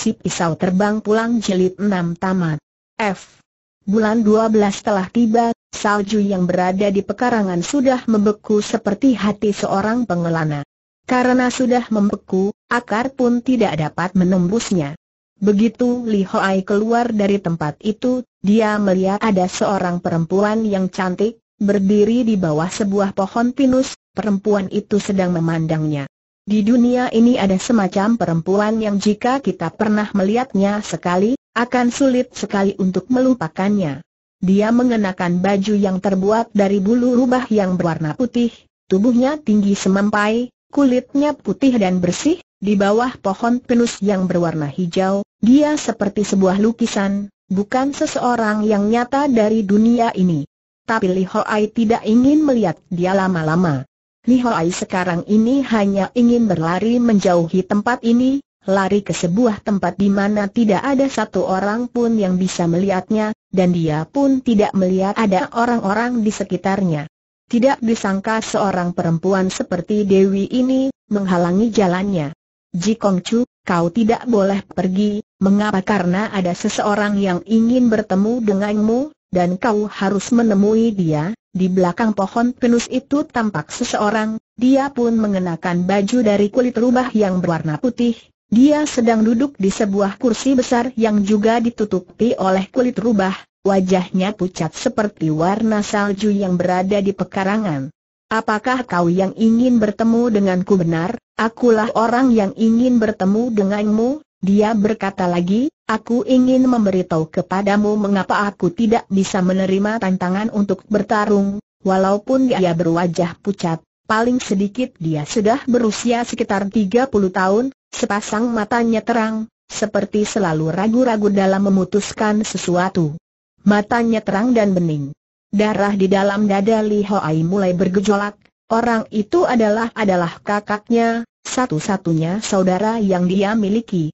Si Pisau Terbang Pulang jelit enam Tamat F. Bulan dua belas telah tiba, salju yang berada di pekarangan sudah membeku seperti hati seorang pengelana. Karena sudah membeku, akar pun tidak dapat menembusnya. Begitu Li Hoai keluar dari tempat itu, dia melihat ada seorang perempuan yang cantik, berdiri di bawah sebuah pohon pinus, perempuan itu sedang memandangnya. Di dunia ini ada semacam perempuan yang jika kita pernah melihatnya sekali, akan sulit sekali untuk melupakannya. Dia mengenakan baju yang terbuat dari bulu rubah yang berwarna putih, tubuhnya tinggi semampai, kulitnya putih dan bersih, di bawah pohon pinus yang berwarna hijau, dia seperti sebuah lukisan, bukan seseorang yang nyata dari dunia ini. Tapi Li Hoai tidak ingin melihat dia lama-lama. Li Hoai sekarang ini hanya ingin berlari menjauhi tempat ini, lari ke sebuah tempat di mana tidak ada satu orang pun yang bisa melihatnya, dan dia pun tidak melihat ada orang-orang di sekitarnya. Tidak disangka seorang perempuan seperti Dewi ini menghalangi jalannya. Ji Kongcu, kau tidak boleh pergi, mengapa karena ada seseorang yang ingin bertemu denganmu, dan kau harus menemui dia, di belakang pohon pinus itu tampak seseorang, dia pun mengenakan baju dari kulit rubah yang berwarna putih. Dia sedang duduk di sebuah kursi besar yang juga ditutupi oleh kulit rubah, wajahnya pucat seperti warna salju yang berada di pekarangan. Apakah kau yang ingin bertemu denganku benar? Akulah orang yang ingin bertemu denganmu, dia berkata lagi, aku ingin memberitahu kepadamu mengapa aku tidak bisa menerima tantangan untuk bertarung, walaupun dia berwajah pucat, paling sedikit dia sudah berusia sekitar 30 tahun, sepasang matanya terang, seperti selalu ragu-ragu dalam memutuskan sesuatu. Matanya terang dan bening. Darah di dalam dada Li Hoai mulai bergejolak, orang itu adalah adalah kakaknya, satu-satunya saudara yang dia miliki.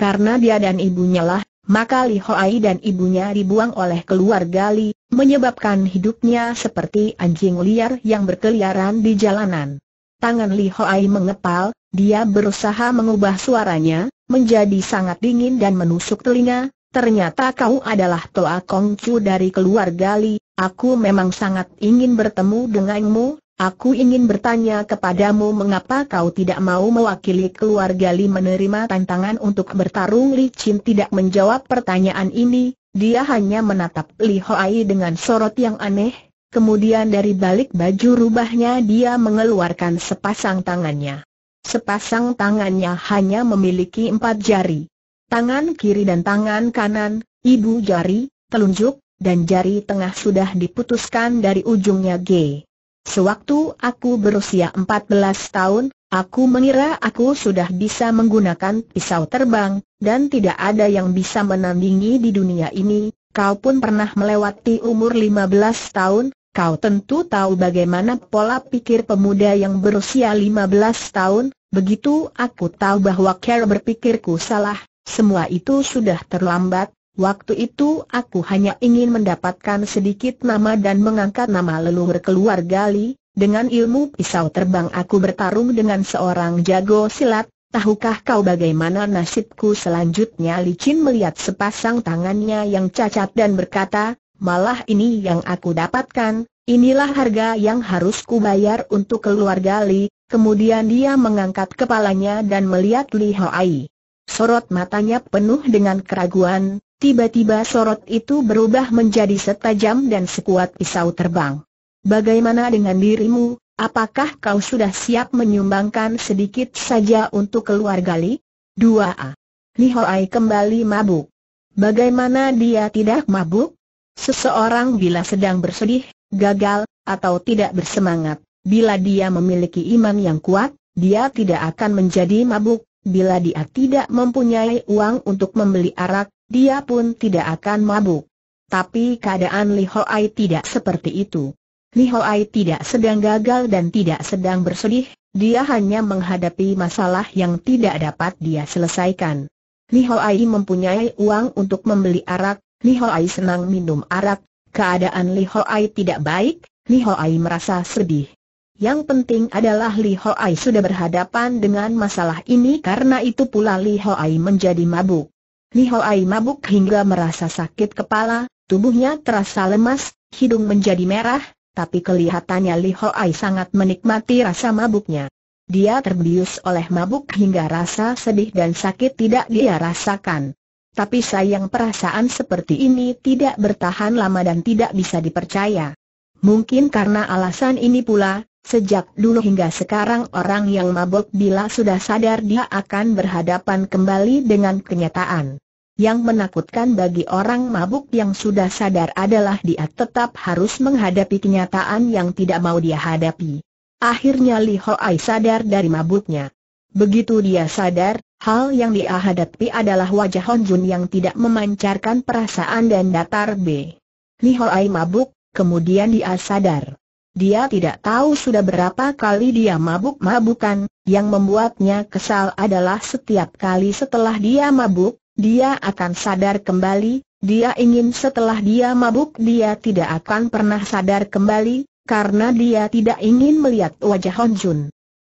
Karena dia dan ibunya lah, maka Li Hoai dan ibunya dibuang oleh keluarga Li, menyebabkan hidupnya seperti anjing liar yang berkeliaran di jalanan. Tangan Li Hoai mengepal, dia berusaha mengubah suaranya, menjadi sangat dingin dan menusuk telinga, ternyata kau adalah Toa Kongcu dari keluarga Li, aku memang sangat ingin bertemu denganmu, Aku ingin bertanya kepadamu mengapa kau tidak mau mewakili keluarga Li menerima tantangan untuk bertarung Li Chin tidak menjawab pertanyaan ini, dia hanya menatap Li Hoai dengan sorot yang aneh, kemudian dari balik baju rubahnya dia mengeluarkan sepasang tangannya. Sepasang tangannya hanya memiliki empat jari. Tangan kiri dan tangan kanan, ibu jari, telunjuk, dan jari tengah sudah diputuskan dari ujungnya G. Sewaktu aku berusia 14 tahun, aku mengira aku sudah bisa menggunakan pisau terbang, dan tidak ada yang bisa menandingi di dunia ini. Kau pun pernah melewati umur 15 tahun, Kau tentu tahu bagaimana pola pikir pemuda yang berusia 15 tahun, begitu aku tahu bahwa cara berpikirku salah, semua itu sudah terlambat, Waktu itu aku hanya ingin mendapatkan sedikit nama dan mengangkat nama leluhur keluarga Li, dengan ilmu pisau terbang aku bertarung dengan seorang jago silat, tahukah kau bagaimana nasibku selanjutnya Li Chin melihat sepasang tangannya yang cacat dan berkata, malah ini yang aku dapatkan, inilah harga yang harus kubayar untuk keluarga Li, kemudian dia mengangkat kepalanya dan melihat Li Hoai. Sorot matanya penuh dengan keraguan, Tiba-tiba sorot itu berubah menjadi setajam dan sekuat pisau terbang. Bagaimana dengan dirimu, apakah kau sudah siap menyumbangkan sedikit saja untuk keluarga Li? 2A. Li Hoai kembali mabuk. Bagaimana dia tidak mabuk? Seseorang bila sedang bersedih, gagal, atau tidak bersemangat, bila dia memiliki iman yang kuat, dia tidak akan menjadi mabuk, bila dia tidak mempunyai uang untuk membeli arak, dia pun tidak akan mabuk. Tapi keadaan Li Hoai tidak seperti itu. Li Hoai tidak sedang gagal dan tidak sedang bersedih, dia hanya menghadapi masalah yang tidak dapat dia selesaikan. Li Hoai mempunyai uang untuk membeli arak, Li Hoai senang minum arak, keadaan Li Hoai tidak baik, Li Hoai merasa sedih. Yang penting adalah Li Hoai sudah berhadapan dengan masalah ini karena itu pula Li Hoai menjadi mabuk. Li mabuk hingga merasa sakit kepala, tubuhnya terasa lemas, hidung menjadi merah, tapi kelihatannya Li sangat menikmati rasa mabuknya. Dia terbius oleh mabuk hingga rasa sedih dan sakit tidak dia rasakan. Tapi sayang perasaan seperti ini tidak bertahan lama dan tidak bisa dipercaya. Mungkin karena alasan ini pula, Sejak dulu hingga sekarang orang yang mabuk bila sudah sadar dia akan berhadapan kembali dengan kenyataan. Yang menakutkan bagi orang mabuk yang sudah sadar adalah dia tetap harus menghadapi kenyataan yang tidak mau dia hadapi. Akhirnya Li Hoai sadar dari mabuknya. Begitu dia sadar, hal yang dia hadapi adalah wajah Hon Jun yang tidak memancarkan perasaan dan datar B. Li Hoai mabuk, kemudian dia sadar. Dia tidak tahu sudah berapa kali dia mabuk-mabukan, yang membuatnya kesal adalah setiap kali setelah dia mabuk, dia akan sadar kembali, dia ingin setelah dia mabuk dia tidak akan pernah sadar kembali, karena dia tidak ingin melihat wajah Honjun.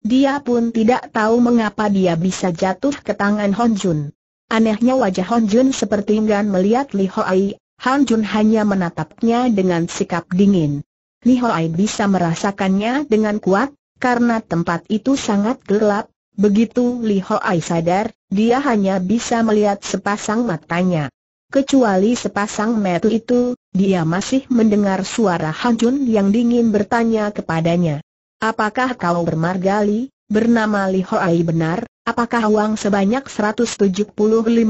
Dia pun tidak tahu mengapa dia bisa jatuh ke tangan Honjun. Anehnya wajah Honjun seperti enggan melihat Li Hoai, Honjun hanya menatapnya dengan sikap dingin. Li Hoai bisa merasakannya dengan kuat, karena tempat itu sangat gelap, begitu Li Hoai sadar, dia hanya bisa melihat sepasang matanya. Kecuali sepasang mata itu, dia masih mendengar suara Han Jun yang dingin bertanya kepadanya. Apakah kau bermargali? bernama Li Hoai benar? Apakah uang sebanyak 175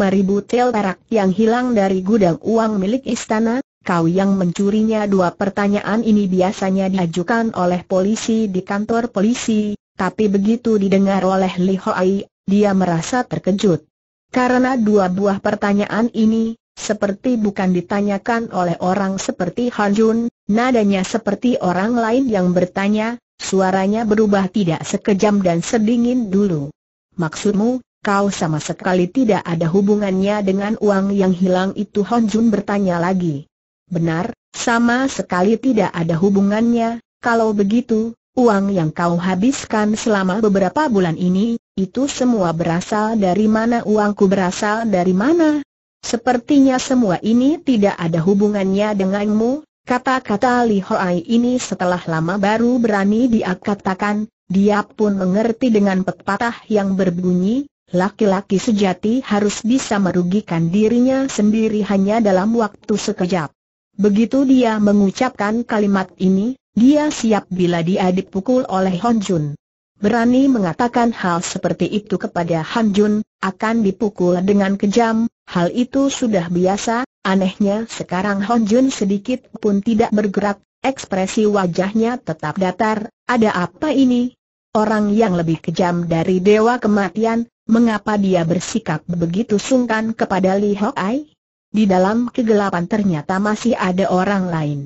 ribu tel perak yang hilang dari gudang uang milik istana? kau yang mencurinya dua pertanyaan ini biasanya diajukan oleh polisi di kantor polisi, tapi begitu didengar oleh Li Hoai, dia merasa terkejut. Karena dua buah pertanyaan ini, seperti bukan ditanyakan oleh orang seperti Han Jun, nadanya seperti orang lain yang bertanya, suaranya berubah tidak sekejam dan sedingin dulu. Maksudmu, kau sama sekali tidak ada hubungannya dengan uang yang hilang itu Han Jun bertanya lagi. Benar, sama sekali tidak ada hubungannya, kalau begitu, uang yang kau habiskan selama beberapa bulan ini, itu semua berasal dari mana uangku berasal dari mana? Sepertinya semua ini tidak ada hubungannya denganmu, kata-kata Li Hoai ini setelah lama baru berani diakatakan, dia pun mengerti dengan pepatah yang berbunyi, laki-laki sejati harus bisa merugikan dirinya sendiri hanya dalam waktu sekejap. Begitu dia mengucapkan kalimat ini, dia siap bila dia dipukul oleh Hon Jun. Berani mengatakan hal seperti itu kepada Han Jun, akan dipukul dengan kejam, hal itu sudah biasa, anehnya sekarang Han Jun sedikit pun tidak bergerak, ekspresi wajahnya tetap datar, ada apa ini? Orang yang lebih kejam dari Dewa Kematian, mengapa dia bersikap begitu sungkan kepada Li Ai? Di dalam kegelapan ternyata masih ada orang lain.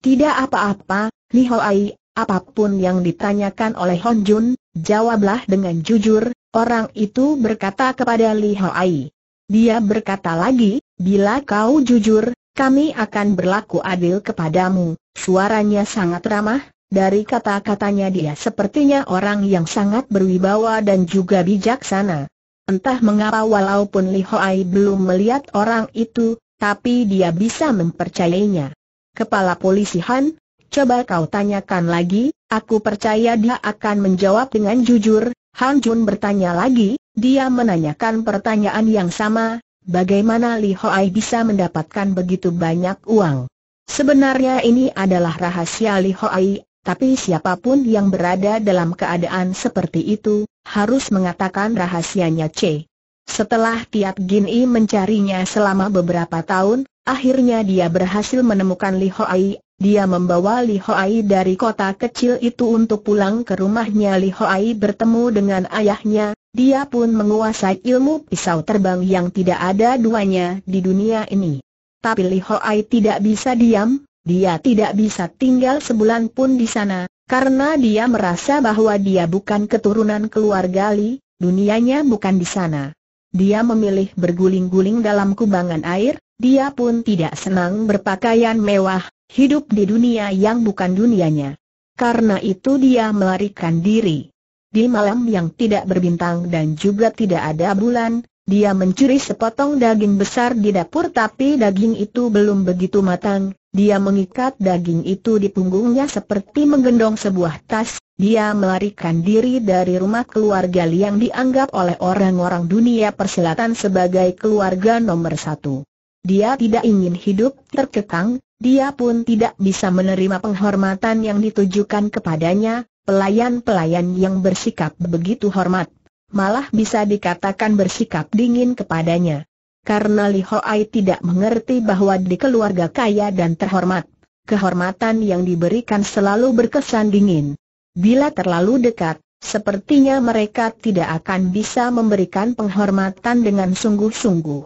Tidak apa-apa, Li Hoai, apapun yang ditanyakan oleh Hon Jun, jawablah dengan jujur, orang itu berkata kepada Li Hoai. Dia berkata lagi, bila kau jujur, kami akan berlaku adil kepadamu. Suaranya sangat ramah, dari kata-katanya dia sepertinya orang yang sangat berwibawa dan juga bijaksana. Entah mengapa walaupun Li Hoai belum melihat orang itu, tapi dia bisa mempercayainya. Kepala polisi Han, coba kau tanyakan lagi, aku percaya dia akan menjawab dengan jujur. Han Jun bertanya lagi, dia menanyakan pertanyaan yang sama, bagaimana Li Hoai bisa mendapatkan begitu banyak uang. Sebenarnya ini adalah rahasia Li Hoai, tapi siapapun yang berada dalam keadaan seperti itu, harus mengatakan rahasianya C. Setelah Tiat I mencarinya selama beberapa tahun, akhirnya dia berhasil menemukan Li Ai. Dia membawa Li Ai dari kota kecil itu untuk pulang ke rumahnya Li Ai bertemu dengan ayahnya, dia pun menguasai ilmu pisau terbang yang tidak ada duanya di dunia ini. Tapi Li Ai tidak bisa diam, dia tidak bisa tinggal sebulan pun di sana, karena dia merasa bahwa dia bukan keturunan keluarga Li, dunianya bukan di sana. Dia memilih berguling-guling dalam kubangan air, dia pun tidak senang berpakaian mewah, hidup di dunia yang bukan dunianya. Karena itu dia melarikan diri. Di malam yang tidak berbintang dan juga tidak ada bulan, dia mencuri sepotong daging besar di dapur tapi daging itu belum begitu matang, dia mengikat daging itu di punggungnya seperti menggendong sebuah tas, dia melarikan diri dari rumah keluarga yang dianggap oleh orang-orang dunia persilatan sebagai keluarga nomor satu. Dia tidak ingin hidup terkekang, dia pun tidak bisa menerima penghormatan yang ditujukan kepadanya, pelayan-pelayan yang bersikap begitu hormat malah bisa dikatakan bersikap dingin kepadanya. Karena Li Hoai tidak mengerti bahwa di keluarga kaya dan terhormat, kehormatan yang diberikan selalu berkesan dingin. Bila terlalu dekat, sepertinya mereka tidak akan bisa memberikan penghormatan dengan sungguh-sungguh.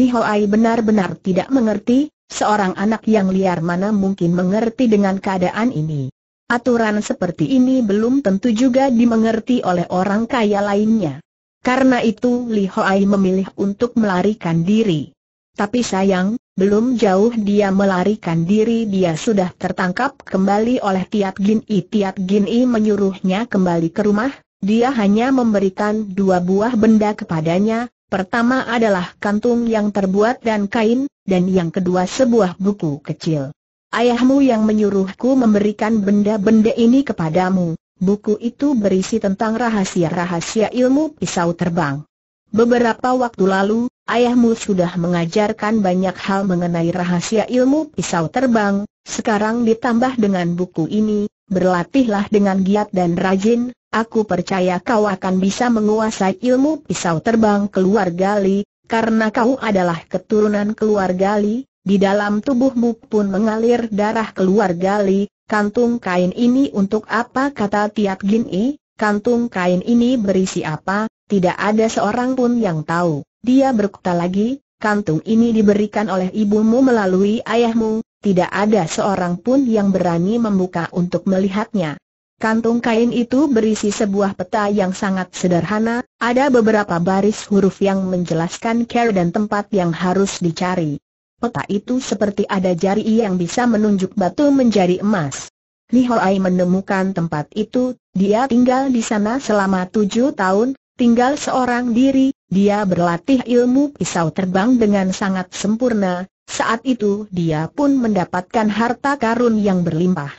Li Hoai benar-benar tidak mengerti, seorang anak yang liar mana mungkin mengerti dengan keadaan ini. Aturan seperti ini belum tentu juga dimengerti oleh orang kaya lainnya. Karena itu Li Hoai memilih untuk melarikan diri. Tapi sayang, belum jauh dia melarikan diri dia sudah tertangkap kembali oleh Tiat Gin I. Tiat Gin I menyuruhnya kembali ke rumah, dia hanya memberikan dua buah benda kepadanya, pertama adalah kantung yang terbuat dan kain, dan yang kedua sebuah buku kecil. Ayahmu yang menyuruhku memberikan benda-benda ini kepadamu. Buku itu berisi tentang rahasia-rahasia ilmu pisau terbang. Beberapa waktu lalu, ayahmu sudah mengajarkan banyak hal mengenai rahasia ilmu pisau terbang. Sekarang ditambah dengan buku ini, berlatihlah dengan giat dan rajin. Aku percaya kau akan bisa menguasai ilmu pisau terbang keluarga Li, karena kau adalah keturunan keluarga Li, di dalam tubuhmu pun mengalir darah keluar gali, kantung kain ini untuk apa kata Tiat Gin I, Kantung kain ini berisi apa? Tidak ada seorang pun yang tahu. Dia berkata lagi, kantung ini diberikan oleh ibumu melalui ayahmu. Tidak ada seorang pun yang berani membuka untuk melihatnya. Kantung kain itu berisi sebuah peta yang sangat sederhana, ada beberapa baris huruf yang menjelaskan care dan tempat yang harus dicari. Peta itu seperti ada jari yang bisa menunjuk batu menjadi emas. Li Hoai menemukan tempat itu, dia tinggal di sana selama tujuh tahun, tinggal seorang diri, dia berlatih ilmu pisau terbang dengan sangat sempurna, saat itu dia pun mendapatkan harta karun yang berlimpah.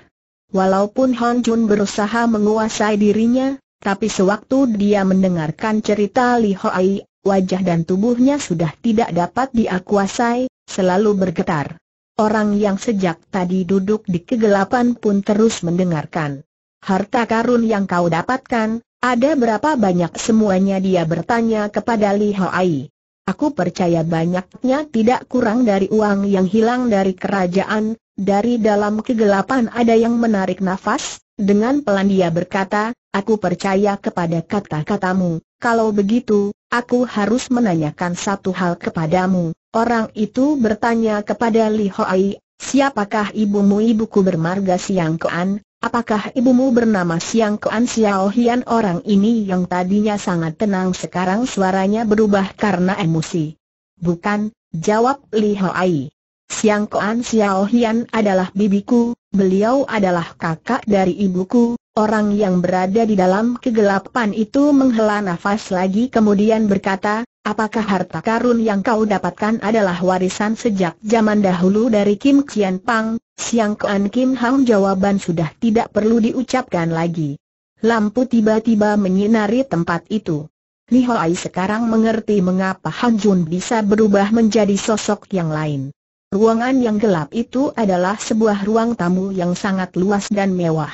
Walaupun Hon Jun berusaha menguasai dirinya, tapi sewaktu dia mendengarkan cerita Li Hoai, wajah dan tubuhnya sudah tidak dapat dia selalu bergetar. Orang yang sejak tadi duduk di kegelapan pun terus mendengarkan. Harta karun yang kau dapatkan, ada berapa banyak semuanya dia bertanya kepada Li Hoai. Aku percaya banyaknya tidak kurang dari uang yang hilang dari kerajaan, dari dalam kegelapan ada yang menarik nafas, dengan pelan dia berkata, aku percaya kepada kata-katamu, kalau begitu, aku harus menanyakan satu hal kepadamu, Orang itu bertanya kepada Li Hoai, siapakah ibumu ibuku bermarga Siang Kuan? apakah ibumu bernama Siang Kuan? Xiao Hian orang ini yang tadinya sangat tenang sekarang suaranya berubah karena emosi. Bukan, jawab Li Hoai. Siang Kuan Xiao Hian adalah bibiku, beliau adalah kakak dari ibuku, orang yang berada di dalam kegelapan itu menghela nafas lagi kemudian berkata, Apakah harta karun yang kau dapatkan adalah warisan sejak zaman dahulu dari Kim Kian Pang? Siang Kuan Kim Hang jawaban sudah tidak perlu diucapkan lagi. Lampu tiba-tiba menyinari tempat itu. Li Hoai sekarang mengerti mengapa Han Jun bisa berubah menjadi sosok yang lain. Ruangan yang gelap itu adalah sebuah ruang tamu yang sangat luas dan mewah.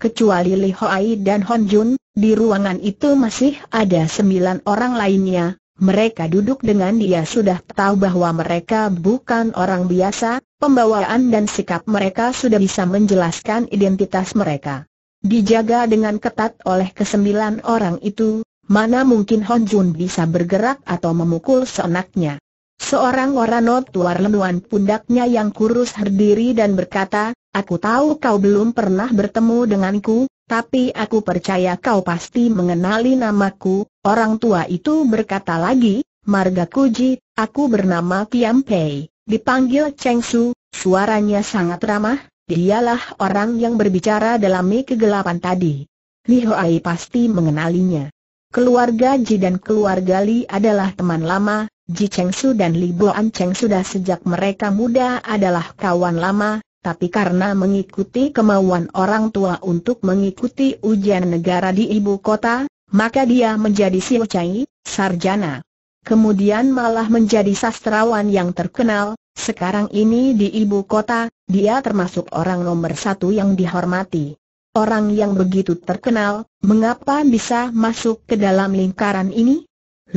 Kecuali Li Hoai dan Han Jun, di ruangan itu masih ada sembilan orang lainnya, mereka duduk dengan dia sudah tahu bahwa mereka bukan orang biasa, pembawaan dan sikap mereka sudah bisa menjelaskan identitas mereka. Dijaga dengan ketat oleh kesembilan orang itu, mana mungkin Hon Jun bisa bergerak atau memukul seenaknya. Seorang Warano tuar lenuan pundaknya yang kurus berdiri dan berkata, Aku tahu kau belum pernah bertemu denganku, tapi aku percaya kau pasti mengenali namaku, orang tua itu berkata lagi, Marga Kuji, aku bernama Tiam Pei, dipanggil Cheng Su, suaranya sangat ramah, dialah orang yang berbicara dalam kegelapan tadi. Li Hoai pasti mengenalinya. Keluarga Ji dan keluarga Li adalah teman lama, Ji Cheng Su dan Li Boan Cheng sudah sejak mereka muda adalah kawan lama, tapi karena mengikuti kemauan orang tua untuk mengikuti ujian negara di ibu kota, maka dia menjadi siucai, sarjana. Kemudian malah menjadi sastrawan yang terkenal, sekarang ini di ibu kota, dia termasuk orang nomor satu yang dihormati. Orang yang begitu terkenal, mengapa bisa masuk ke dalam lingkaran ini?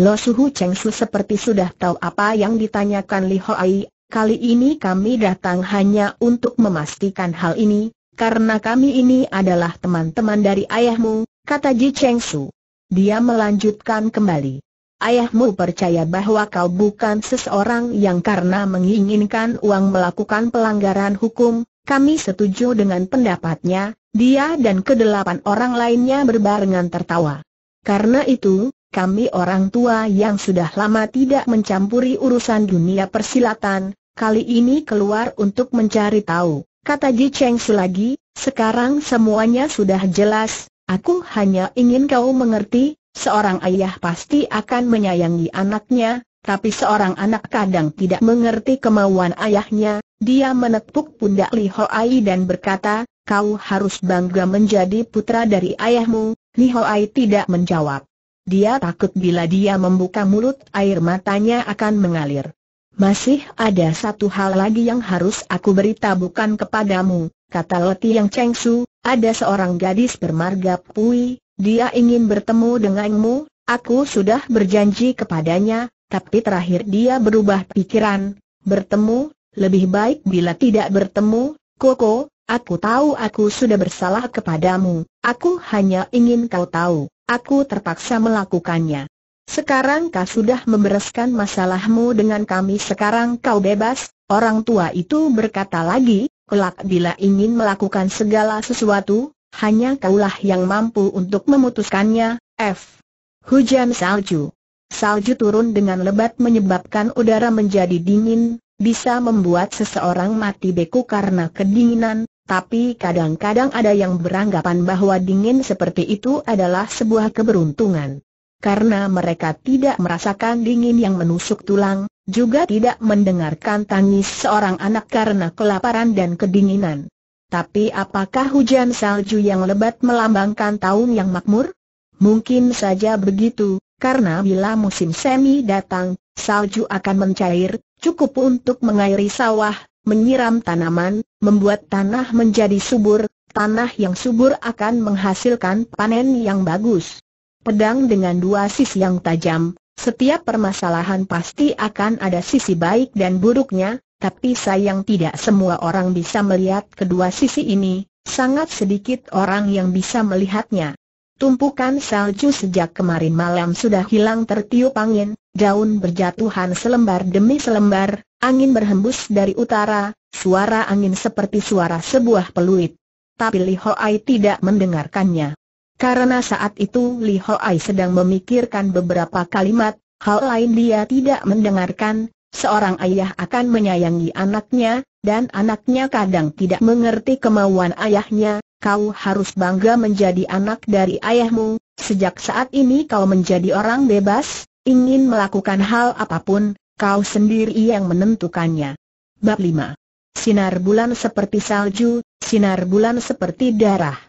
Lo Suhu Cheng Su seperti sudah tahu apa yang ditanyakan Li Hoai, Kali ini kami datang hanya untuk memastikan hal ini, karena kami ini adalah teman-teman dari ayahmu, kata Ji Cheng Su. Dia melanjutkan kembali. Ayahmu percaya bahwa kau bukan seseorang yang karena menginginkan uang melakukan pelanggaran hukum, kami setuju dengan pendapatnya, dia dan kedelapan orang lainnya berbarengan tertawa. Karena itu, kami orang tua yang sudah lama tidak mencampuri urusan dunia persilatan, kali ini keluar untuk mencari tahu, kata Ji Cheng Su lagi, sekarang semuanya sudah jelas, aku hanya ingin kau mengerti, seorang ayah pasti akan menyayangi anaknya, tapi seorang anak kadang tidak mengerti kemauan ayahnya, dia menepuk pundak Li Ai dan berkata, kau harus bangga menjadi putra dari ayahmu, Li Ai tidak menjawab. Dia takut bila dia membuka mulut air matanya akan mengalir. Masih ada satu hal lagi yang harus aku beritahukan kepadamu, kata Leti yang cengsu, ada seorang gadis bermarga Pui, dia ingin bertemu denganmu, aku sudah berjanji kepadanya, tapi terakhir dia berubah pikiran, bertemu, lebih baik bila tidak bertemu, Koko, aku tahu aku sudah bersalah kepadamu, aku hanya ingin kau tahu, aku terpaksa melakukannya. Sekarang kau sudah membereskan masalahmu dengan kami sekarang kau bebas, orang tua itu berkata lagi, kelak bila ingin melakukan segala sesuatu, hanya kaulah yang mampu untuk memutuskannya, F. Hujan salju. Salju turun dengan lebat menyebabkan udara menjadi dingin, bisa membuat seseorang mati beku karena kedinginan, tapi kadang-kadang ada yang beranggapan bahwa dingin seperti itu adalah sebuah keberuntungan karena mereka tidak merasakan dingin yang menusuk tulang, juga tidak mendengarkan tangis seorang anak karena kelaparan dan kedinginan. Tapi apakah hujan salju yang lebat melambangkan tahun yang makmur? Mungkin saja begitu, karena bila musim semi datang, salju akan mencair, cukup untuk mengairi sawah, menyiram tanaman, membuat tanah menjadi subur, tanah yang subur akan menghasilkan panen yang bagus pedang dengan dua sisi yang tajam, setiap permasalahan pasti akan ada sisi baik dan buruknya, tapi sayang tidak semua orang bisa melihat kedua sisi ini, sangat sedikit orang yang bisa melihatnya. Tumpukan salju sejak kemarin malam sudah hilang tertiup angin, daun berjatuhan selembar demi selembar, angin berhembus dari utara, suara angin seperti suara sebuah peluit. Tapi Li Hoai tidak mendengarkannya. Karena saat itu Li Ai sedang memikirkan beberapa kalimat, hal lain dia tidak mendengarkan, seorang ayah akan menyayangi anaknya, dan anaknya kadang tidak mengerti kemauan ayahnya, kau harus bangga menjadi anak dari ayahmu, sejak saat ini kau menjadi orang bebas, ingin melakukan hal apapun, kau sendiri yang menentukannya. Bab 5 Sinar bulan seperti salju, sinar bulan seperti darah.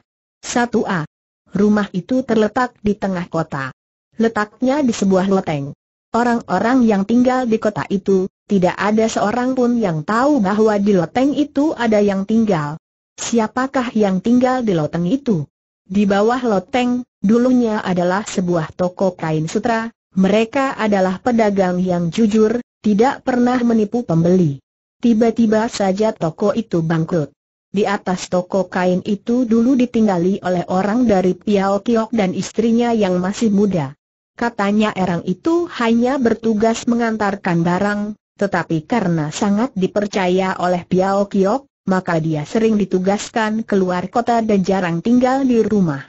1A Rumah itu terletak di tengah kota. Letaknya di sebuah loteng. Orang-orang yang tinggal di kota itu, tidak ada seorang pun yang tahu bahwa di loteng itu ada yang tinggal. Siapakah yang tinggal di loteng itu? Di bawah loteng, dulunya adalah sebuah toko kain sutra, mereka adalah pedagang yang jujur, tidak pernah menipu pembeli. Tiba-tiba saja toko itu bangkrut. Di atas toko kain itu dulu ditinggali oleh orang dari Piao Kiok dan istrinya yang masih muda. Katanya erang itu hanya bertugas mengantarkan barang, tetapi karena sangat dipercaya oleh Piao Kiok, maka dia sering ditugaskan keluar kota dan jarang tinggal di rumah.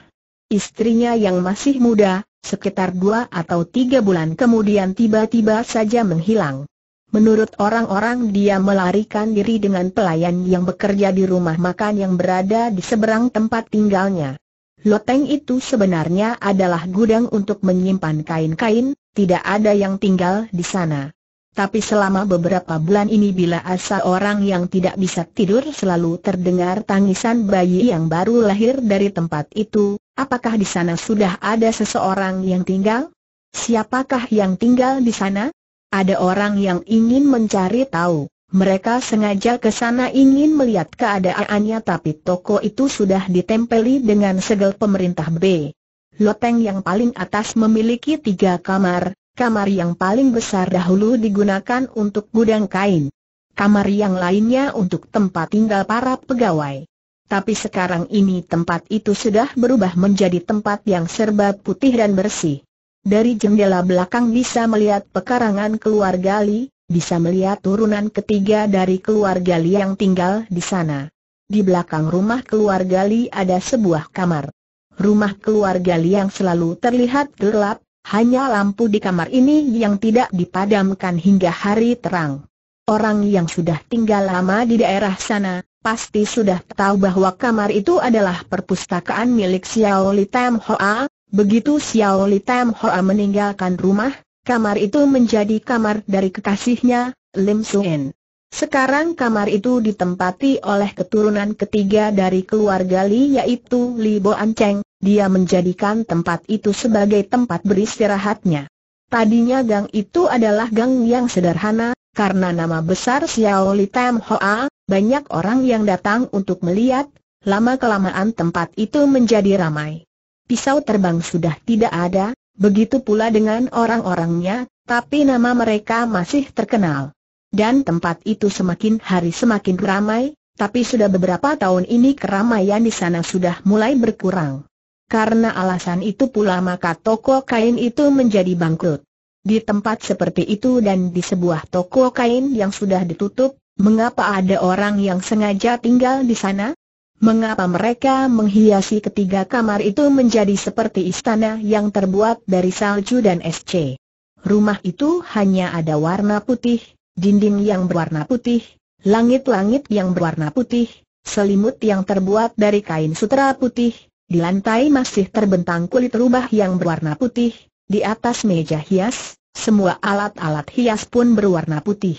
Istrinya yang masih muda, sekitar dua atau tiga bulan kemudian tiba-tiba saja menghilang. Menurut orang-orang dia melarikan diri dengan pelayan yang bekerja di rumah makan yang berada di seberang tempat tinggalnya. Loteng itu sebenarnya adalah gudang untuk menyimpan kain-kain, tidak ada yang tinggal di sana. Tapi selama beberapa bulan ini bila asa orang yang tidak bisa tidur selalu terdengar tangisan bayi yang baru lahir dari tempat itu, apakah di sana sudah ada seseorang yang tinggal? Siapakah yang tinggal di sana? Ada orang yang ingin mencari tahu. Mereka sengaja ke sana ingin melihat keadaannya tapi toko itu sudah ditempeli dengan segel pemerintah B. Loteng yang paling atas memiliki tiga kamar, kamar yang paling besar dahulu digunakan untuk gudang kain. Kamar yang lainnya untuk tempat tinggal para pegawai. Tapi sekarang ini tempat itu sudah berubah menjadi tempat yang serba putih dan bersih. Dari jendela belakang bisa melihat pekarangan keluarga Li, bisa melihat turunan ketiga dari keluarga Li yang tinggal di sana. Di belakang rumah keluarga Li ada sebuah kamar. Rumah keluarga Li yang selalu terlihat gelap, hanya lampu di kamar ini yang tidak dipadamkan hingga hari terang. Orang yang sudah tinggal lama di daerah sana, pasti sudah tahu bahwa kamar itu adalah perpustakaan milik Xiao Li Tam Hoa, Begitu Xiao Li Tam Hoa meninggalkan rumah, kamar itu menjadi kamar dari kekasihnya, Lim Suen. Sekarang kamar itu ditempati oleh keturunan ketiga dari keluarga Li yaitu Li Bo An Cheng. dia menjadikan tempat itu sebagai tempat beristirahatnya. Tadinya gang itu adalah gang yang sederhana, karena nama besar Xiao Li Tam Hoa, banyak orang yang datang untuk melihat, lama-kelamaan tempat itu menjadi ramai pisau terbang sudah tidak ada, begitu pula dengan orang-orangnya, tapi nama mereka masih terkenal. Dan tempat itu semakin hari semakin ramai, tapi sudah beberapa tahun ini keramaian di sana sudah mulai berkurang. Karena alasan itu pula maka toko kain itu menjadi bangkrut. Di tempat seperti itu dan di sebuah toko kain yang sudah ditutup, mengapa ada orang yang sengaja tinggal di sana? Mengapa mereka menghiasi ketiga kamar itu menjadi seperti istana yang terbuat dari salju dan SC? Rumah itu hanya ada warna putih, dinding yang berwarna putih, langit-langit yang berwarna putih, selimut yang terbuat dari kain sutra putih, di lantai masih terbentang kulit rubah yang berwarna putih, di atas meja hias, semua alat-alat hias pun berwarna putih.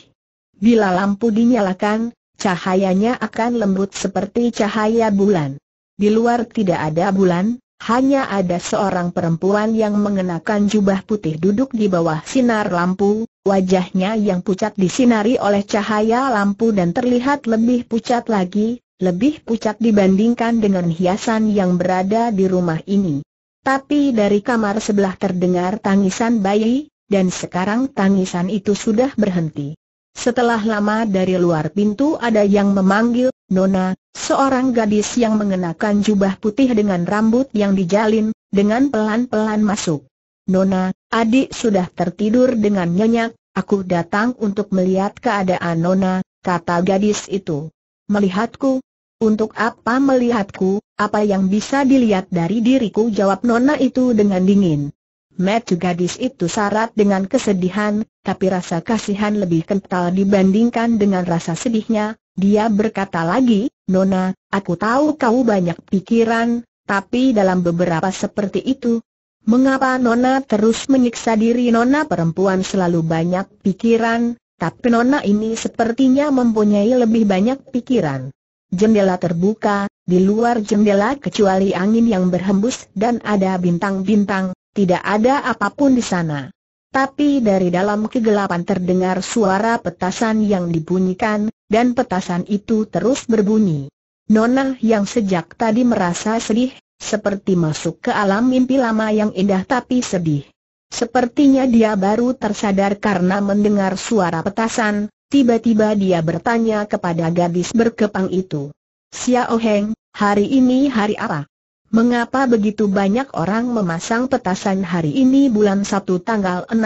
Bila lampu dinyalakan, Cahayanya akan lembut seperti cahaya bulan. Di luar tidak ada bulan, hanya ada seorang perempuan yang mengenakan jubah putih duduk di bawah sinar lampu, wajahnya yang pucat disinari oleh cahaya lampu dan terlihat lebih pucat lagi, lebih pucat dibandingkan dengan hiasan yang berada di rumah ini. Tapi dari kamar sebelah terdengar tangisan bayi, dan sekarang tangisan itu sudah berhenti. Setelah lama dari luar pintu ada yang memanggil, Nona, seorang gadis yang mengenakan jubah putih dengan rambut yang dijalin, dengan pelan-pelan masuk. Nona, adik sudah tertidur dengan nyenyak, aku datang untuk melihat keadaan Nona, kata gadis itu. Melihatku? Untuk apa melihatku, apa yang bisa dilihat dari diriku jawab Nona itu dengan dingin. Metu gadis itu syarat dengan kesedihan, tapi rasa kasihan lebih kental dibandingkan dengan rasa sedihnya. Dia berkata lagi, Nona, aku tahu kau banyak pikiran, tapi dalam beberapa seperti itu, Mengapa Nona terus menyiksa diri Nona perempuan selalu banyak pikiran, tapi Nona ini sepertinya mempunyai lebih banyak pikiran. Jendela terbuka, di luar jendela kecuali angin yang berhembus dan ada bintang-bintang, tidak ada apapun di sana. Tapi dari dalam kegelapan terdengar suara petasan yang dibunyikan, dan petasan itu terus berbunyi. Nona yang sejak tadi merasa sedih, seperti masuk ke alam mimpi lama yang indah tapi sedih. Sepertinya dia baru tersadar karena mendengar suara petasan, tiba-tiba dia bertanya kepada gadis berkepang itu. Xiao Heng, hari ini hari apa? Mengapa begitu banyak orang memasang petasan hari ini bulan 1 tanggal 6?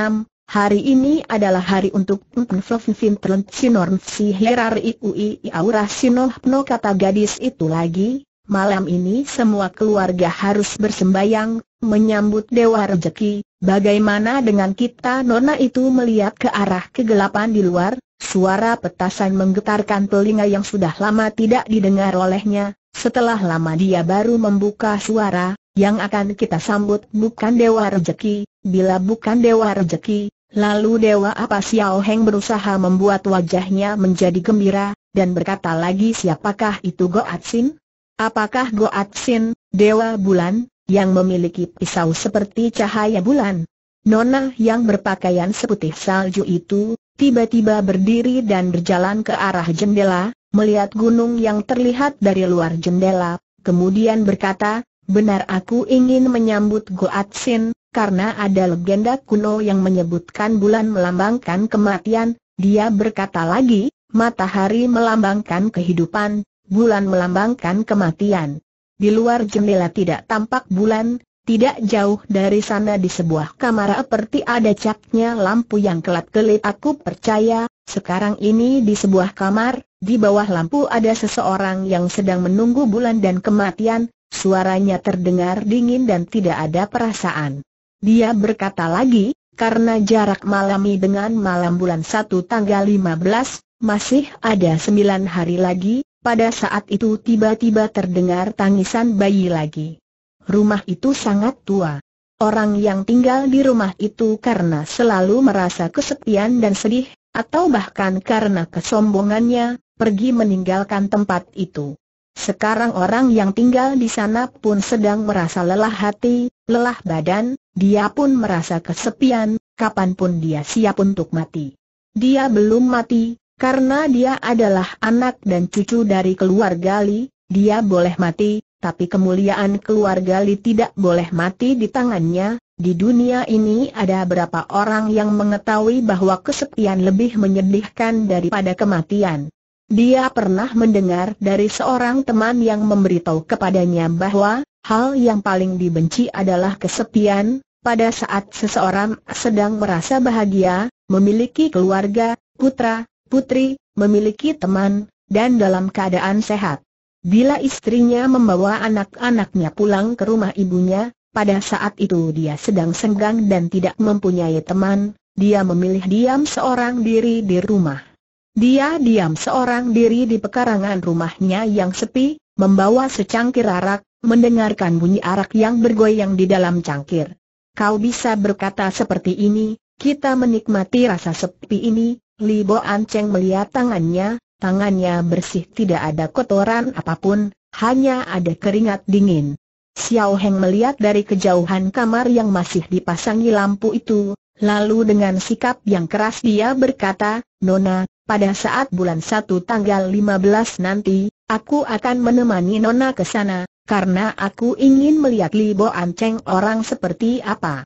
Hari ini adalah hari untuk Mpnflofnfin Trentsinor Msi Herar iui Aura Sinohpno kata gadis itu lagi, malam ini semua keluarga harus bersembayang, menyambut Dewa Rejeki, bagaimana dengan kita Nona itu melihat ke arah kegelapan di luar, suara petasan menggetarkan telinga yang sudah lama tidak didengar olehnya, setelah lama dia baru membuka suara, yang akan kita sambut bukan Dewa Rejeki, bila bukan Dewa Rejeki, lalu Dewa apa Xiao Heng berusaha membuat wajahnya menjadi gembira, dan berkata lagi siapakah itu Sin? Apakah Sin, Dewa Bulan, yang memiliki pisau seperti cahaya bulan? Nona yang berpakaian seputih salju itu, tiba-tiba berdiri dan berjalan ke arah jendela, melihat gunung yang terlihat dari luar jendela, kemudian berkata, benar aku ingin menyambut Goatsin, karena ada legenda kuno yang menyebutkan bulan melambangkan kematian, dia berkata lagi, matahari melambangkan kehidupan, bulan melambangkan kematian. Di luar jendela tidak tampak bulan, tidak jauh dari sana di sebuah kamar seperti ada capnya lampu yang kelap-kelip aku percaya, sekarang ini di sebuah kamar, di bawah lampu ada seseorang yang sedang menunggu bulan dan kematian, suaranya terdengar dingin dan tidak ada perasaan. Dia berkata lagi, karena jarak malami dengan malam bulan satu tanggal 15, masih ada sembilan hari lagi, pada saat itu tiba-tiba terdengar tangisan bayi lagi. Rumah itu sangat tua. Orang yang tinggal di rumah itu karena selalu merasa kesepian dan sedih, atau bahkan karena kesombongannya, pergi meninggalkan tempat itu. Sekarang orang yang tinggal di sana pun sedang merasa lelah hati, lelah badan, dia pun merasa kesepian, kapanpun dia siap untuk mati. Dia belum mati, karena dia adalah anak dan cucu dari keluarga Li, dia boleh mati, tapi kemuliaan keluarga Li tidak boleh mati di tangannya. Di dunia ini ada berapa orang yang mengetahui bahwa kesepian lebih menyedihkan daripada kematian. Dia pernah mendengar dari seorang teman yang memberitahu kepadanya bahwa hal yang paling dibenci adalah kesepian. Pada saat seseorang sedang merasa bahagia, memiliki keluarga, putra, putri, memiliki teman, dan dalam keadaan sehat. Bila istrinya membawa anak-anaknya pulang ke rumah ibunya, pada saat itu dia sedang senggang dan tidak mempunyai teman, dia memilih diam seorang diri di rumah. Dia diam seorang diri di pekarangan rumahnya yang sepi, membawa secangkir arak, mendengarkan bunyi arak yang bergoyang di dalam cangkir. Kau bisa berkata seperti ini, kita menikmati rasa sepi ini, Li Bo Anceng melihat tangannya, tangannya bersih tidak ada kotoran apapun, hanya ada keringat dingin. Xiao Heng melihat dari kejauhan kamar yang masih dipasangi lampu itu, lalu dengan sikap yang keras dia berkata, Nona, pada saat bulan 1 tanggal 15 nanti, aku akan menemani Nona ke sana, karena aku ingin melihat Li Bo Anceng orang seperti apa.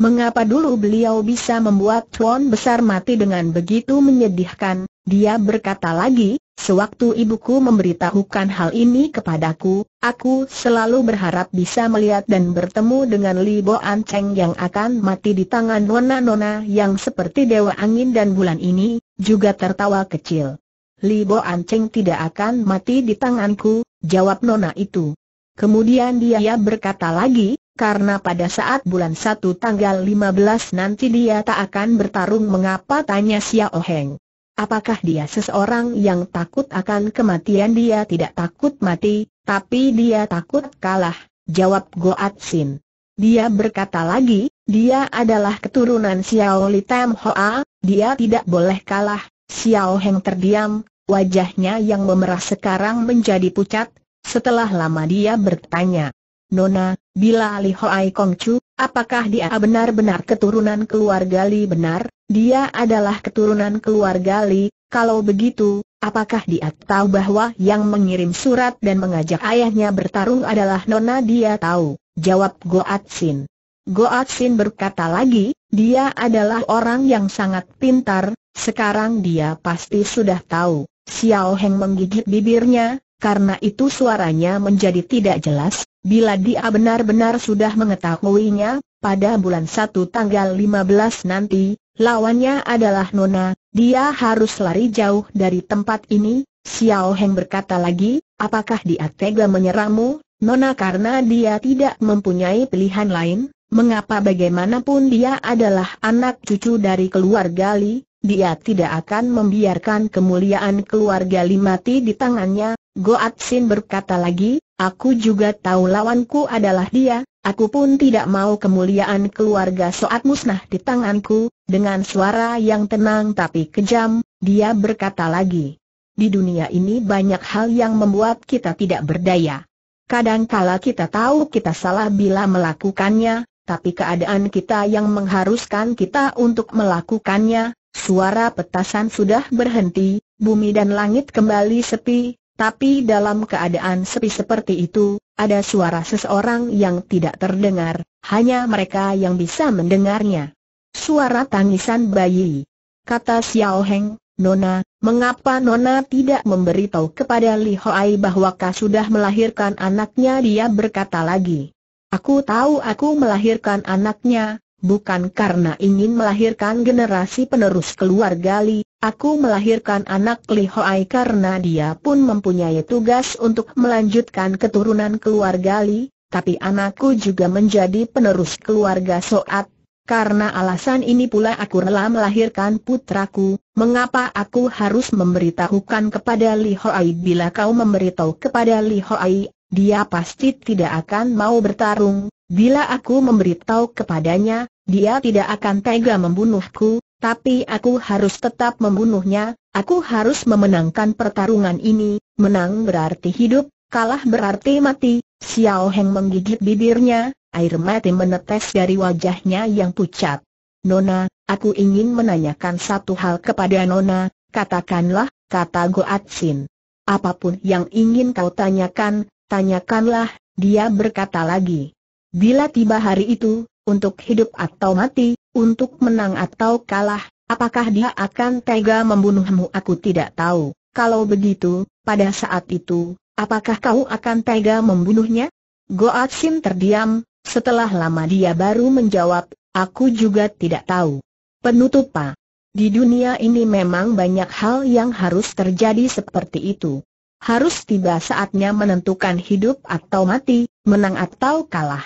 Mengapa dulu beliau bisa membuat Tuan Besar mati dengan begitu menyedihkan, dia berkata lagi, sewaktu ibuku memberitahukan hal ini kepadaku, aku selalu berharap bisa melihat dan bertemu dengan Li Bo Anceng yang akan mati di tangan nona-nona yang seperti dewa angin dan bulan ini, juga tertawa kecil. Libo Anceng tidak akan mati di tanganku, jawab Nona itu. Kemudian dia berkata lagi, karena pada saat bulan satu tanggal 15 nanti dia tak akan bertarung mengapa tanya Xiao Heng. Apakah dia seseorang yang takut akan kematian dia tidak takut mati, tapi dia takut kalah, jawab Goat Sin. Dia berkata lagi, dia adalah keturunan Xiao Li Tam Hoa, dia tidak boleh kalah. Xiao Heng terdiam, wajahnya yang memerah sekarang menjadi pucat, setelah lama dia bertanya. Nona, bila Li Kong Chu, apakah dia benar-benar keturunan keluarga Li benar? Dia adalah keturunan keluarga Li, kalau begitu, apakah dia tahu bahwa yang mengirim surat dan mengajak ayahnya bertarung adalah Nona dia tahu? Jawab Goat Sin. Goatsin berkata lagi, dia adalah orang yang sangat pintar, sekarang dia pasti sudah tahu. Xiao Heng menggigit bibirnya, karena itu suaranya menjadi tidak jelas, bila dia benar-benar sudah mengetahuinya, pada bulan 1 tanggal 15 nanti, lawannya adalah Nona, dia harus lari jauh dari tempat ini, Xiao Heng berkata lagi, apakah dia tega menyerangmu, Nona karena dia tidak mempunyai pilihan lain? Mengapa bagaimanapun dia adalah anak cucu dari keluarga Li, dia tidak akan membiarkan kemuliaan keluarga Li mati di tangannya, Goat Sin berkata lagi, aku juga tahu lawanku adalah dia, Aku pun tidak mau kemuliaan keluarga Soat musnah di tanganku, dengan suara yang tenang tapi kejam, dia berkata lagi. Di dunia ini banyak hal yang membuat kita tidak berdaya. Kadangkala kita tahu kita salah bila melakukannya, tapi keadaan kita yang mengharuskan kita untuk melakukannya, suara petasan sudah berhenti, bumi dan langit kembali sepi, tapi dalam keadaan sepi seperti itu, ada suara seseorang yang tidak terdengar, hanya mereka yang bisa mendengarnya. Suara tangisan bayi. Kata Xiao Heng, Nona, mengapa Nona tidak memberitahu kepada Li Hoai bahwa kau sudah melahirkan anaknya dia berkata lagi. Aku tahu aku melahirkan anaknya, bukan karena ingin melahirkan generasi penerus keluarga Li, aku melahirkan anak Li Hoai karena dia pun mempunyai tugas untuk melanjutkan keturunan keluarga Li, tapi anakku juga menjadi penerus keluarga Soat. Karena alasan ini pula aku rela melahirkan putraku, mengapa aku harus memberitahukan kepada Li Hoai bila kau memberitahu kepada Li Hoai dia pasti tidak akan mau bertarung, bila aku memberitahu kepadanya, dia tidak akan tega membunuhku, tapi aku harus tetap membunuhnya, aku harus memenangkan pertarungan ini, menang berarti hidup, kalah berarti mati, Xiao Heng menggigit bibirnya, air mati menetes dari wajahnya yang pucat. Nona, aku ingin menanyakan satu hal kepada Nona, katakanlah, kata Sin. Apapun yang ingin kau tanyakan, Tanyakanlah, dia berkata lagi. Bila tiba hari itu, untuk hidup atau mati, untuk menang atau kalah, apakah dia akan tega membunuhmu aku tidak tahu. Kalau begitu, pada saat itu, apakah kau akan tega membunuhnya? Goat Sim terdiam, setelah lama dia baru menjawab, aku juga tidak tahu. Penutupa. Di dunia ini memang banyak hal yang harus terjadi seperti itu harus tiba saatnya menentukan hidup atau mati, menang atau kalah.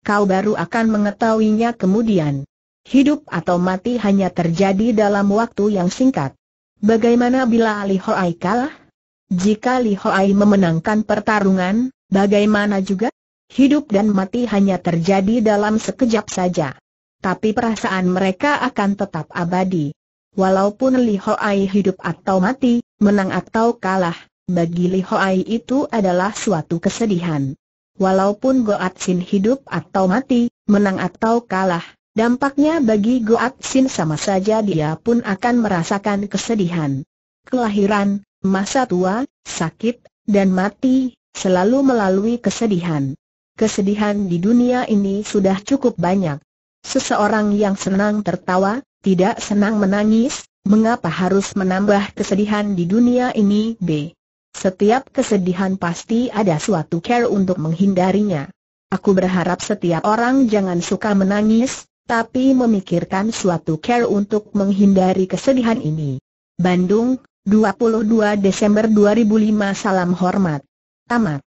Kau baru akan mengetahuinya kemudian. Hidup atau mati hanya terjadi dalam waktu yang singkat. Bagaimana bila Li Hoai kalah? Jika Li Hoai memenangkan pertarungan, bagaimana juga? Hidup dan mati hanya terjadi dalam sekejap saja. Tapi perasaan mereka akan tetap abadi. Walaupun Li Hoai hidup atau mati, menang atau kalah, bagi Li Hoai itu adalah suatu kesedihan. Walaupun Goat Sin hidup atau mati, menang atau kalah, dampaknya bagi Goat Sin sama saja dia pun akan merasakan kesedihan. Kelahiran, masa tua, sakit, dan mati, selalu melalui kesedihan. Kesedihan di dunia ini sudah cukup banyak. Seseorang yang senang tertawa, tidak senang menangis, mengapa harus menambah kesedihan di dunia ini B? Setiap kesedihan pasti ada suatu care untuk menghindarinya. Aku berharap setiap orang jangan suka menangis, tapi memikirkan suatu care untuk menghindari kesedihan ini. Bandung, 22 Desember 2005 Salam hormat. Tamat.